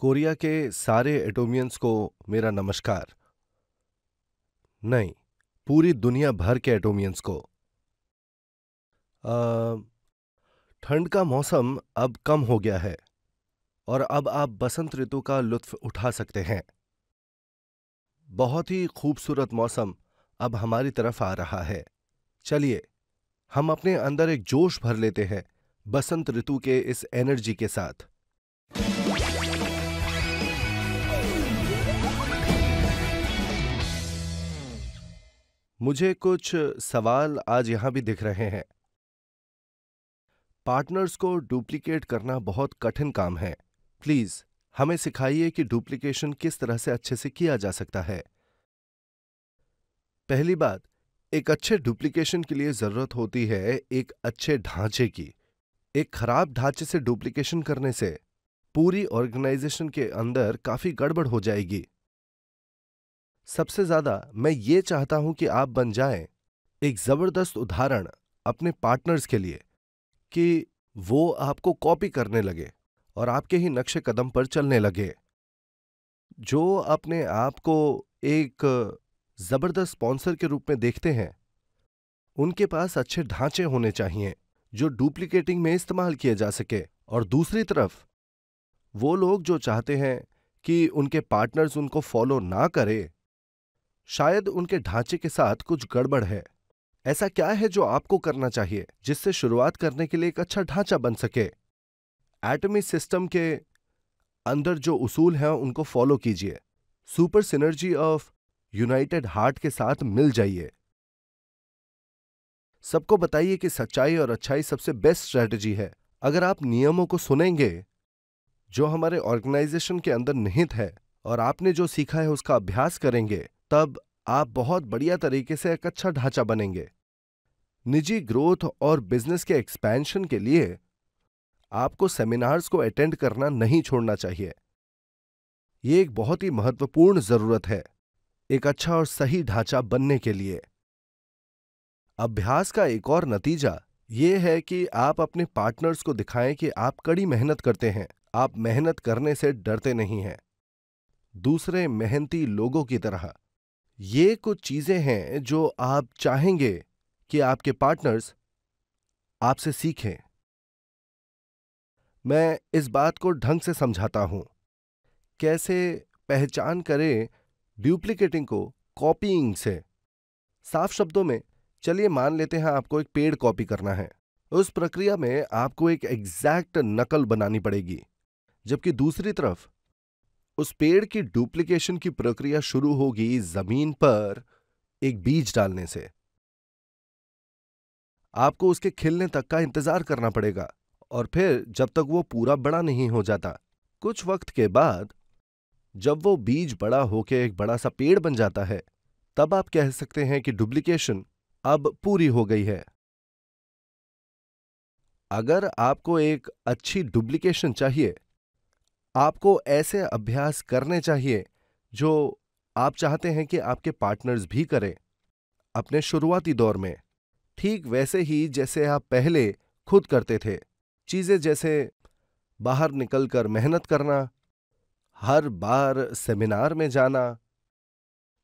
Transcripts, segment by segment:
Korea के सारे एटोमियंस को मेरा नमस्कार नहीं पूरी दुनिया भर के एटोमियंस को ठंड का मौसम अब कम हो गया है और अब आप बसंत ऋतु का लुत्फ उठा सकते हैं बहुत ही खूबसूरत मौसम अब हमारी तरफ आ रहा है चलिए हम अपने अंदर एक जोश भर लेते हैं बसंत ऋतु के इस एनर्जी के साथ मुझे कुछ सवाल आज यहां भी दिख रहे हैं पार्टनर्स को डुप्लीकेट करना बहुत कठिन काम है प्लीज हमें सिखाइए कि डुप्लीकेशन किस तरह से अच्छे से किया जा सकता है पहली बात एक अच्छे डुप्लीकेशन के लिए जरूरत होती है एक अच्छे ढांचे की एक खराब ढांचे से डुप्लीकेशन करने से पूरी ऑर्गेनाइजेशन के अंदर काफी गड़बड़ हो जाएगी सबसे ज़्यादा मैं ये चाहता हूं कि आप बन जाएं एक ज़बरदस्त उदाहरण अपने पार्टनर्स के लिए कि वो आपको कॉपी करने लगे और आपके ही नक्शे कदम पर चलने लगे जो अपने आप को एक ज़बरदस्त स्पॉन्सर के रूप में देखते हैं उनके पास अच्छे ढांचे होने चाहिए जो डुप्लीकेटिंग में इस्तेमाल किए जा सके और दूसरी तरफ वो लोग जो चाहते हैं कि उनके पार्टनर्स उनको फॉलो ना करें शायद उनके ढांचे के साथ कुछ गड़बड़ है ऐसा क्या है जो आपको करना चाहिए जिससे शुरुआत करने के लिए एक अच्छा ढांचा बन सके एटमी सिस्टम के अंदर जो उसूल हैं उनको फॉलो कीजिए super synergy of united heart के साथ मिल जाइए सबको बताइए कि सच्चाई और अच्छाई सबसे बेस्ट स्ट्रेटजी है अगर आप नियमों को सुनेंगे जो हमारे ऑर्गेनाइजेशन के अंदर निहित है और आपने जो सीखा है उसका अभ्यास करेंगे तब आप बहुत बढ़िया तरीके से एक अच्छा ढांचा बनेंगे निजी ग्रोथ और बिजनेस के एक्सपेंशन के लिए आपको सेमिनार्स को अटेंड करना नहीं छोड़ना चाहिए ये एक बहुत ही महत्वपूर्ण जरूरत है एक अच्छा और सही ढांचा बनने के लिए अभ्यास का एक और नतीजा ये है कि आप अपने पार्टनर्स को दिखाएं कि आप कड़ी मेहनत करते हैं आप मेहनत करने से डरते नहीं हैं दूसरे मेहनती लोगों की तरह ये कुछ चीज़ें हैं जो आप चाहेंगे कि आपके पार्टनर्स आपसे सीखें मैं इस बात को ढंग से समझाता हूं कैसे पहचान करें ड्यूप्लीकेटिंग को कॉपीइंग से साफ शब्दों में चलिए मान लेते हैं आपको एक पेड़ कॉपी करना है उस प्रक्रिया में आपको एक एग्जैक्ट नकल बनानी पड़ेगी जबकि दूसरी तरफ उस पेड़ की डुप्लीकेशन की प्रक्रिया शुरू होगी जमीन पर एक बीज डालने से आपको उसके खिलने तक का इंतजार करना पड़ेगा और फिर जब तक वो पूरा बड़ा नहीं हो जाता कुछ वक्त के बाद जब वो बीज बड़ा होके एक बड़ा सा पेड़ बन जाता है तब आप कह सकते हैं कि डुप्लीकेशन अब पूरी हो गई है अगर आपको एक अच्छी डुप्लीकेशन चाहिए आपको ऐसे अभ्यास करने चाहिए जो आप चाहते हैं कि आपके पार्टनर्स भी करें अपने शुरुआती दौर में ठीक वैसे ही जैसे आप पहले खुद करते थे चीज़ें जैसे बाहर निकलकर मेहनत करना हर बार सेमिनार में जाना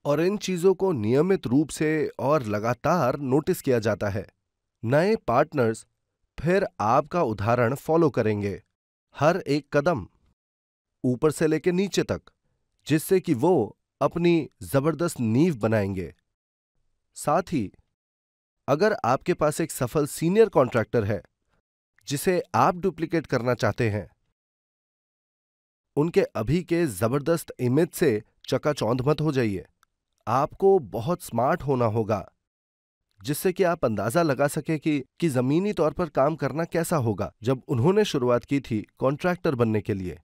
और इन चीज़ों को नियमित रूप से और लगातार नोटिस किया जाता है नए पार्टनर्स फिर आपका उदाहरण फॉलो करेंगे हर एक कदम ऊपर से लेकर नीचे तक जिससे कि वो अपनी ज़बरदस्त नींव बनाएंगे साथ ही अगर आपके पास एक सफल सीनियर कॉन्ट्रैक्टर है जिसे आप डुप्लीकेट करना चाहते हैं उनके अभी के ज़बरदस्त इमेज से चकाचौंध मत हो जाइए आपको बहुत स्मार्ट होना होगा जिससे कि आप अंदाज़ा लगा सके कि, कि ज़मीनी तौर पर काम करना कैसा होगा जब उन्होंने शुरुआत की थी कॉन्ट्रैक्टर बनने के लिए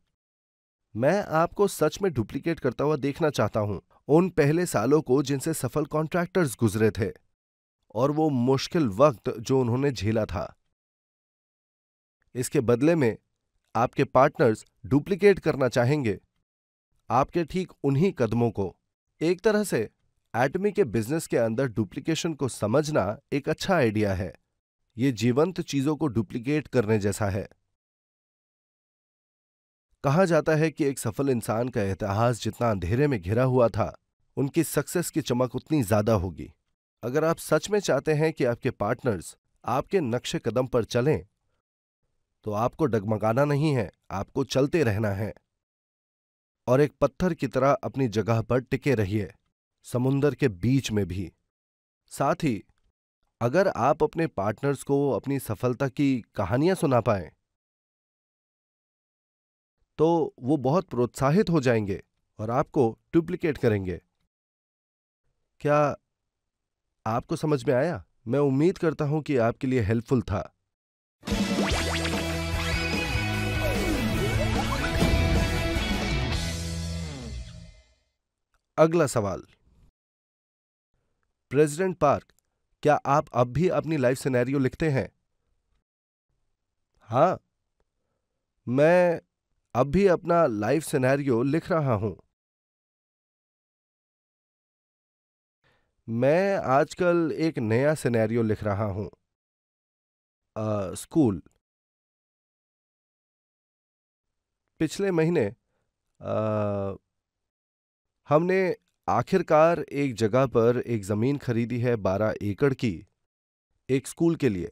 मैं आपको सच में डुप्लीकेट करता हुआ देखना चाहता हूं उन पहले सालों को जिनसे सफल कॉन्ट्रैक्टर्स गुजरे थे और वो मुश्किल वक्त जो उन्होंने झेला था इसके बदले में आपके पार्टनर्स डुप्लीकेट करना चाहेंगे आपके ठीक उन्हीं कदमों को एक तरह से एटमी के बिजनेस के अंदर डुप्लीकेशन को समझना एक अच्छा आइडिया है ये जीवंत चीजों को डुप्लीकेट करने जैसा है कहा जाता है कि एक सफल इंसान का इतिहास जितना अंधेरे में घिरा हुआ था उनकी सक्सेस की चमक उतनी ज्यादा होगी अगर आप सच में चाहते हैं कि आपके पार्टनर्स आपके नक्शे कदम पर चलें तो आपको डगमगाना नहीं है आपको चलते रहना है और एक पत्थर की तरह अपनी जगह पर टिके रहिए समुंदर के बीच में भी साथ ही अगर आप अपने पार्टनर्स को अपनी सफलता की कहानियां सुना पाएं तो वो बहुत प्रोत्साहित हो जाएंगे और आपको डुप्लीकेट करेंगे क्या आपको समझ में आया मैं उम्मीद करता हूं कि आपके लिए हेल्पफुल था अगला सवाल प्रेसिडेंट पार्क क्या आप अब भी अपनी लाइफ सिनेरियो लिखते हैं हां मैं अब भी अपना लाइव सिनेरियो लिख रहा हूं मैं आजकल एक नया सिनेरियो लिख रहा हूं स्कूल पिछले महीने आ, हमने आखिरकार एक जगह पर एक ज़मीन खरीदी है बारह एकड़ की, एक स्कूल के लिए।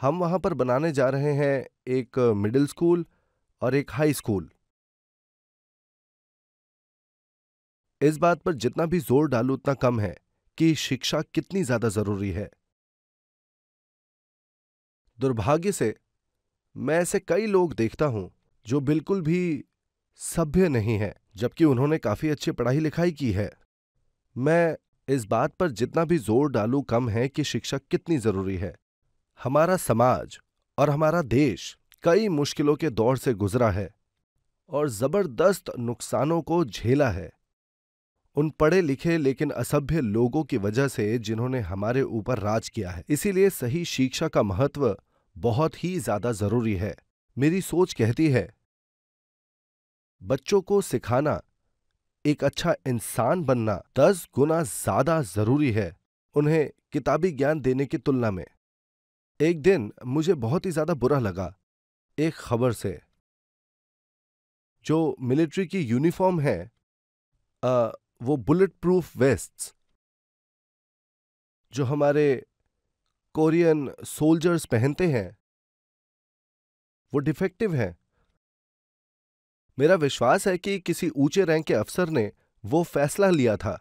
हम वहाँ पर बनाने जा रहे हैं एक मिडिल स्कूल और एक हाई स्कूल इस बात पर जितना भी जोर डालू उतना कम है कि शिक्षा कितनी ज्यादा जरूरी है दुर्भाग्य से मैं ऐसे कई लोग देखता हूं जो बिल्कुल भी सभ्य नहीं है जबकि उन्होंने काफी अच्छी पढ़ाई लिखाई की है मैं इस बात पर जितना भी जोर डालू कम है कि शिक्षा कितनी जरूरी है हमारा समाज और हमारा देश कई मुश्किलों के दौर से गुजरा है और जबरदस्त नुकसानों को झेला है उन पढ़े लिखे लेकिन असभ्य लोगों की वजह से जिन्होंने हमारे ऊपर राज किया है इसीलिए सही शिक्षा का महत्व बहुत ही ज्यादा जरूरी है मेरी सोच कहती है बच्चों को सिखाना एक अच्छा इंसान बनना दस गुना ज्यादा जरूरी है उन्हें किताबी ज्ञान देने की तुलना में एक दिन मुझे बहुत ही ज़्यादा बुरा लगा एक खबर से जो मिलिट्री की यूनिफॉर्म है आ, वो बुलेट प्रूफ वेस्ट जो हमारे कोरियन सोल्जर्स पहनते हैं वो डिफेक्टिव हैं मेरा विश्वास है कि किसी ऊंचे रैंक के अफसर ने वो फैसला लिया था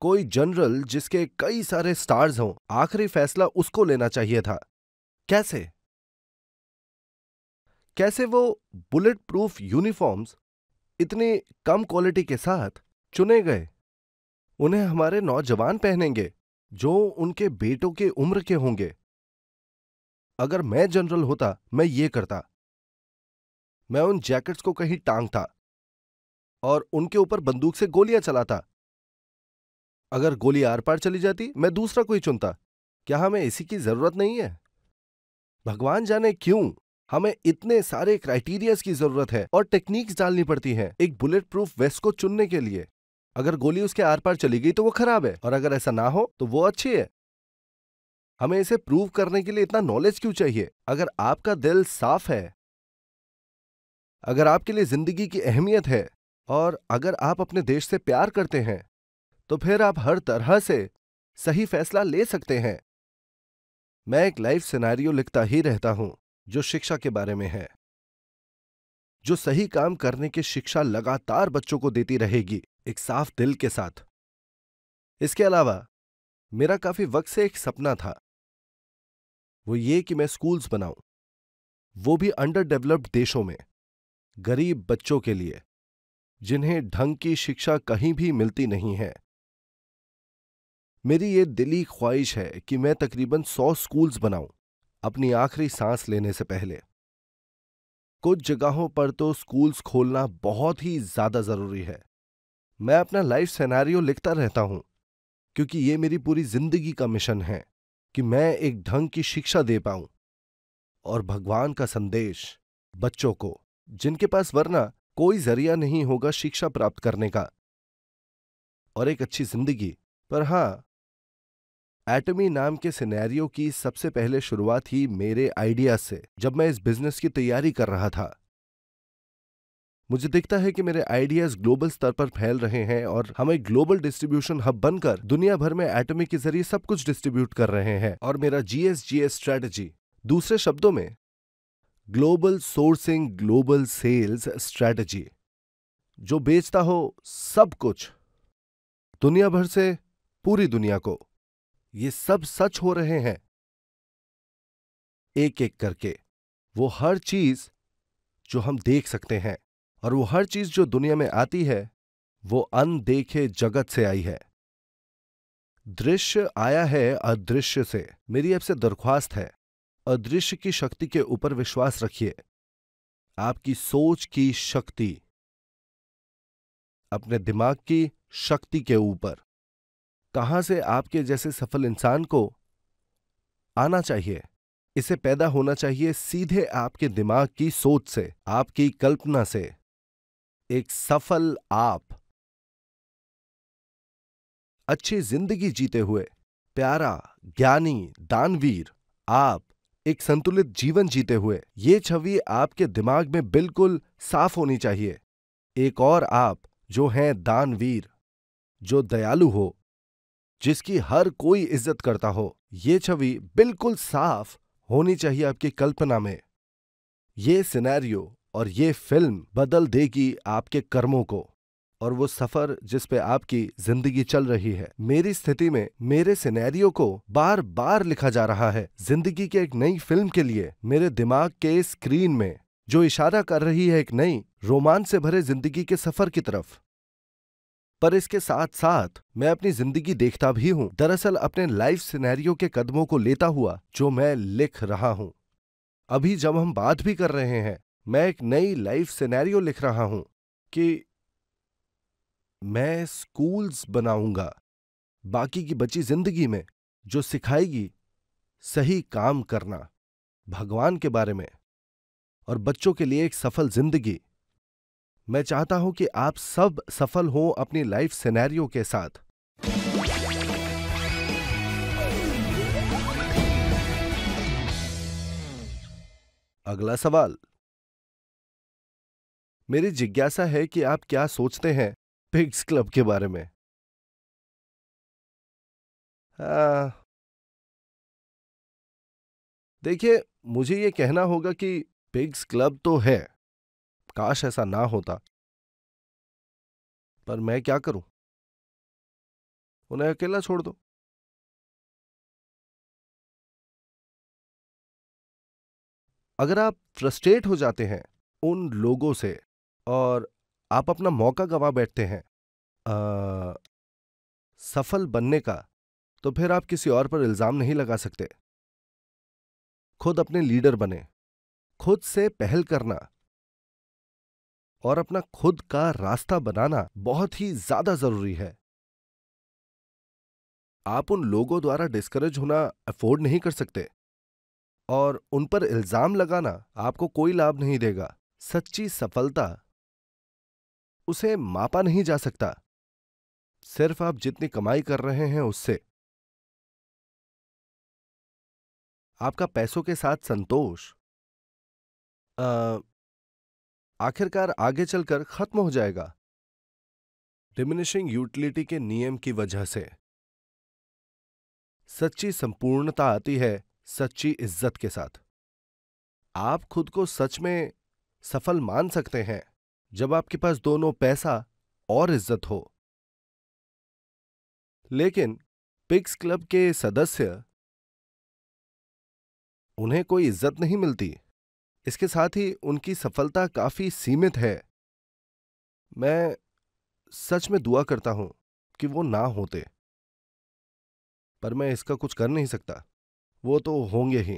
कोई जनरल जिसके कई सारे स्टार्स हों आखिरी फैसला उसको लेना चाहिए था कैसे कैसे वो बुलेट प्रूफ यूनिफॉर्म्स इतनी कम क्वालिटी के साथ चुने गए उन्हें हमारे नौजवान पहनेंगे जो उनके बेटों के उम्र के होंगे अगर मैं जनरल होता मैं ये करता मैं उन जैकेट्स को कहीं टांगता और उनके ऊपर बंदूक से गोलियां चलाता अगर गोली आर पार चली जाती मैं दूसरा कोई चुनता क्या हमें इसी की जरूरत नहीं है भगवान जाने क्यों हमें इतने सारे क्राइटेरियाज की जरूरत है और टेक्निक्स डालनी पड़ती हैं एक बुलेट प्रूफ वेस्ट को चुनने के लिए अगर गोली उसके आर पार चली गई तो वो खराब है और अगर ऐसा ना हो तो वो अच्छी है हमें इसे प्रूव करने के लिए इतना नॉलेज क्यों चाहिए अगर आपका दिल साफ है अगर आपके लिए जिंदगी की अहमियत है और अगर आप अपने देश से प्यार करते हैं तो फिर आप हर तरह से सही फैसला ले सकते हैं मैं एक लाइफ सिनेरियो लिखता ही रहता हूं जो शिक्षा के बारे में है जो सही काम करने की शिक्षा लगातार बच्चों को देती रहेगी एक साफ दिल के साथ इसके अलावा मेरा काफी वक्त से एक सपना था वो ये कि मैं स्कूल्स बनाऊं वो भी अंडर डेवलप्ड देशों में गरीब बच्चों के लिए जिन्हें ढंग की शिक्षा कहीं भी मिलती नहीं है मेरी ये दिली ख्वाहिश है कि मैं तकरीबन सौ स्कूल्स बनाऊं अपनी आखिरी सांस लेने से पहले कुछ जगहों पर तो स्कूल्स खोलना बहुत ही ज़्यादा ज़रूरी है मैं अपना लाइफ सेनारियो लिखता रहता हूं क्योंकि ये मेरी पूरी जिंदगी का मिशन है कि मैं एक ढंग की शिक्षा दे पाऊं और भगवान का संदेश बच्चों को जिनके पास वरना कोई जरिया नहीं होगा शिक्षा प्राप्त करने का और एक अच्छी जिंदगी पर हां एटमी नाम के सिनेरियो की सबसे पहले शुरुआत ही मेरे आइडिया से जब मैं इस बिजनेस की तैयारी कर रहा था मुझे दिखता है कि मेरे आइडियाज ग्लोबल स्तर पर फैल रहे हैं और हम एक ग्लोबल डिस्ट्रीब्यूशन हब बनकर दुनिया भर में एटमी के जरिए सब कुछ डिस्ट्रीब्यूट कर रहे हैं और मेरा जीएसजीएस स्ट्रेटजी दूसरे शब्दों में global sourcing global sales strategy जो बेचता हो सब कुछ दुनिया भर से पूरी दुनिया को ये सब सच हो रहे हैं एक एक करके वो हर चीज जो हम देख सकते हैं और वो हर चीज जो दुनिया में आती है वो अनदेखे जगत से आई है दृश्य आया है अदृश्य से मेरी आपसे दरख्वास्त है अदृश्य की शक्ति के ऊपर विश्वास रखिए आपकी सोच की शक्ति अपने दिमाग की शक्ति के ऊपर कहां से आपके जैसे सफल इंसान को आना चाहिए इसे पैदा होना चाहिए सीधे आपके दिमाग की सोच से आपकी कल्पना से एक सफल आप अच्छी जिंदगी जीते हुए प्यारा ज्ञानी दानवीर आप एक संतुलित जीवन जीते हुए ये छवि आपके दिमाग में बिल्कुल साफ होनी चाहिए एक और आप जो हैं दानवीर जो दयालु हो जिसकी हर कोई इज्जत करता हो ये छवि बिल्कुल साफ होनी चाहिए आपकी कल्पना में ये सिनेरियो और ये फिल्म बदल देगी आपके कर्मों को और वो सफर जिस पे आपकी जिंदगी चल रही है मेरी स्थिति में मेरे सिनेरियो को बार बार लिखा जा रहा है जिंदगी के एक नई फिल्म के लिए मेरे दिमाग के स्क्रीन में जो इशारा कर रही है एक नई रोमांच से भरे जिंदगी के सफर की तरफ पर इसके साथ साथ मैं अपनी जिंदगी देखता भी हूं दरअसल अपने लाइफ सिनेरियो के कदमों को लेता हुआ जो मैं लिख रहा हूं अभी जब हम बात भी कर रहे हैं मैं एक नई लाइफ सिनेरियो लिख रहा हूं कि मैं स्कूल्स बनाऊंगा बाकी की बची जिंदगी में जो सिखाएगी सही काम करना भगवान के बारे में और बच्चों के लिए एक सफल जिंदगी मैं चाहता हूं कि आप सब सफल हो अपनी लाइफ सिनेरियो के साथ अगला सवाल मेरी जिज्ञासा है कि आप क्या सोचते हैं पिग्स क्लब के बारे में देखिए मुझे ये कहना होगा कि पिग्स क्लब तो है काश ऐसा ना होता पर मैं क्या करूं उन्हें अकेला छोड़ दो अगर आप फ्रस्ट्रेट हो जाते हैं उन लोगों से और आप अपना मौका गंवा बैठते हैं आ, सफल बनने का तो फिर आप किसी और पर इल्ज़ाम नहीं लगा सकते खुद अपने लीडर बने खुद से पहल करना और अपना खुद का रास्ता बनाना बहुत ही ज्यादा जरूरी है आप उन लोगों द्वारा डिस्करेज होना अफोर्ड नहीं कर सकते और उन पर इल्जाम लगाना आपको कोई लाभ नहीं देगा सच्ची सफलता उसे मापा नहीं जा सकता सिर्फ आप जितनी कमाई कर रहे हैं उससे आपका पैसों के साथ संतोष आखिरकार आगे चलकर खत्म हो जाएगा डिमिनिशिंग यूटिलिटी के नियम की वजह से सच्ची संपूर्णता आती है सच्ची इज्जत के साथ आप खुद को सच में सफल मान सकते हैं जब आपके पास दोनों पैसा और इज्जत हो लेकिन पिक्स क्लब के सदस्य उन्हें कोई इज्जत नहीं मिलती इसके साथ ही उनकी सफलता काफ़ी सीमित है मैं सच में दुआ करता हूं कि वो ना होते पर मैं इसका कुछ कर नहीं सकता वो तो होंगे ही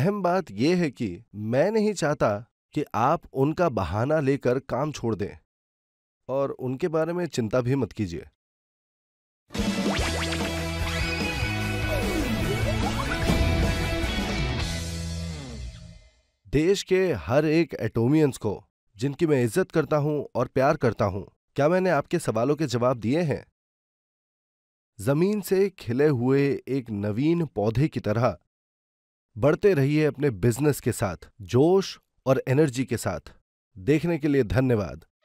अहम बात यह है कि मैं नहीं चाहता कि आप उनका बहाना लेकर काम छोड़ दें और उनके बारे में चिंता भी मत कीजिए देश के हर एक एटोमियंस को जिनकी मैं इज्जत करता हूं और प्यार करता हूं क्या मैंने आपके सवालों के जवाब दिए हैं जमीन से खिले हुए एक नवीन पौधे की तरह बढ़ते रहिए अपने बिजनेस के साथ जोश और एनर्जी के साथ देखने के लिए धन्यवाद